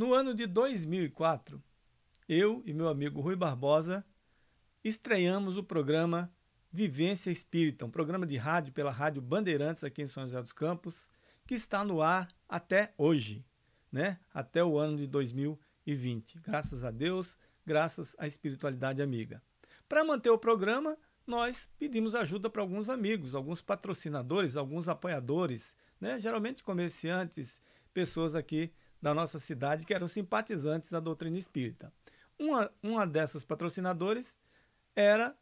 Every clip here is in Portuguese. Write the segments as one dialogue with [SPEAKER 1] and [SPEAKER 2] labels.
[SPEAKER 1] No ano de 2004, eu e meu amigo Rui Barbosa estreamos o programa Vivência Espírita, um programa de rádio pela Rádio Bandeirantes aqui em São José dos Campos, que está no ar até hoje, né? Até o ano de 2020. Graças a Deus, graças à espiritualidade amiga. Para manter o programa, nós pedimos ajuda para alguns amigos, alguns patrocinadores, alguns apoiadores, né? Geralmente comerciantes, pessoas aqui da nossa cidade que eram simpatizantes à doutrina espírita. Uma, uma dessas patrocinadores era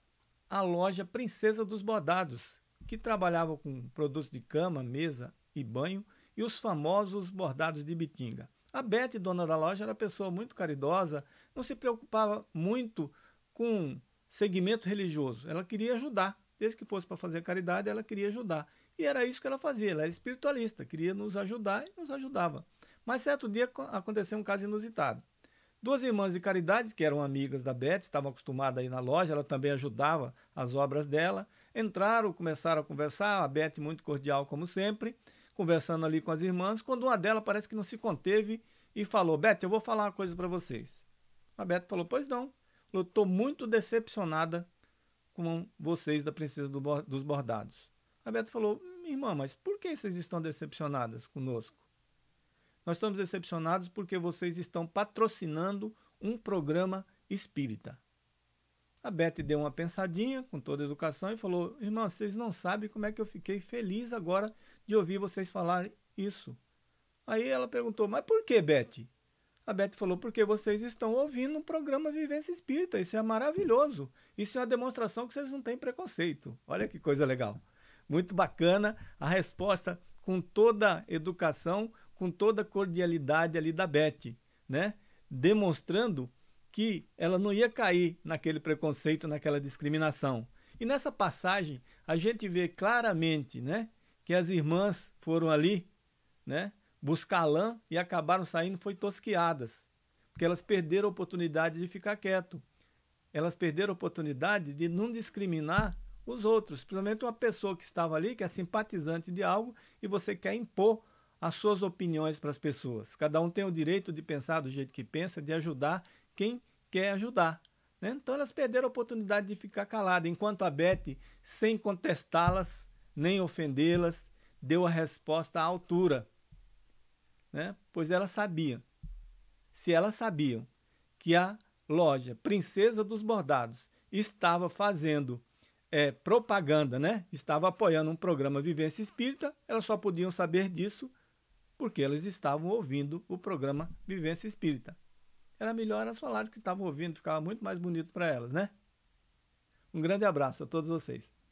[SPEAKER 1] a loja Princesa dos Bordados, que trabalhava com produtos de cama, mesa e banho e os famosos bordados de Bitinga. A Beth, dona da loja, era pessoa muito caridosa, não se preocupava muito com segmento religioso. Ela queria ajudar. Desde que fosse para fazer caridade, ela queria ajudar. E era isso que ela fazia. Ela era espiritualista, queria nos ajudar e nos ajudava. Mas certo dia aconteceu um caso inusitado. Duas irmãs de caridade, que eram amigas da Beth, estavam acostumadas a ir na loja, ela também ajudava as obras dela, entraram, começaram a conversar, a Beth muito cordial como sempre, conversando ali com as irmãs, quando uma delas parece que não se conteve e falou, Beth, eu vou falar uma coisa para vocês. A Beth falou, pois não, eu estou muito decepcionada com vocês da Princesa do, dos Bordados. A Beth falou, irmã, mas por que vocês estão decepcionadas conosco? Nós estamos decepcionados porque vocês estão patrocinando um programa espírita. A Beth deu uma pensadinha com toda a educação e falou: Irmã, vocês não sabem como é que eu fiquei feliz agora de ouvir vocês falar isso. Aí ela perguntou: Mas por que, Beth? A Beth falou: Porque vocês estão ouvindo um programa Vivência Espírita. Isso é maravilhoso. Isso é uma demonstração que vocês não têm preconceito. Olha que coisa legal. Muito bacana a resposta com toda a educação, com toda a cordialidade ali da Beth, né? Demonstrando que ela não ia cair naquele preconceito, naquela discriminação. E nessa passagem, a gente vê claramente, né, que as irmãs foram ali, né, buscar lã e acabaram saindo foi tosquiadas, porque elas perderam a oportunidade de ficar quieto. Elas perderam a oportunidade de não discriminar os outros, principalmente uma pessoa que estava ali, que é simpatizante de algo, e você quer impor as suas opiniões para as pessoas. Cada um tem o direito de pensar do jeito que pensa, de ajudar quem quer ajudar. Né? Então elas perderam a oportunidade de ficar caladas, enquanto a Beth, sem contestá-las nem ofendê-las, deu a resposta à altura. Né? Pois elas sabiam, se elas sabiam que a loja Princesa dos Bordados estava fazendo é, propaganda, né? estava apoiando um programa Vivência Espírita, elas só podiam saber disso porque elas estavam ouvindo o programa Vivência Espírita. Era melhor as falar que estavam ouvindo, ficava muito mais bonito para elas, né? Um grande abraço a todos vocês.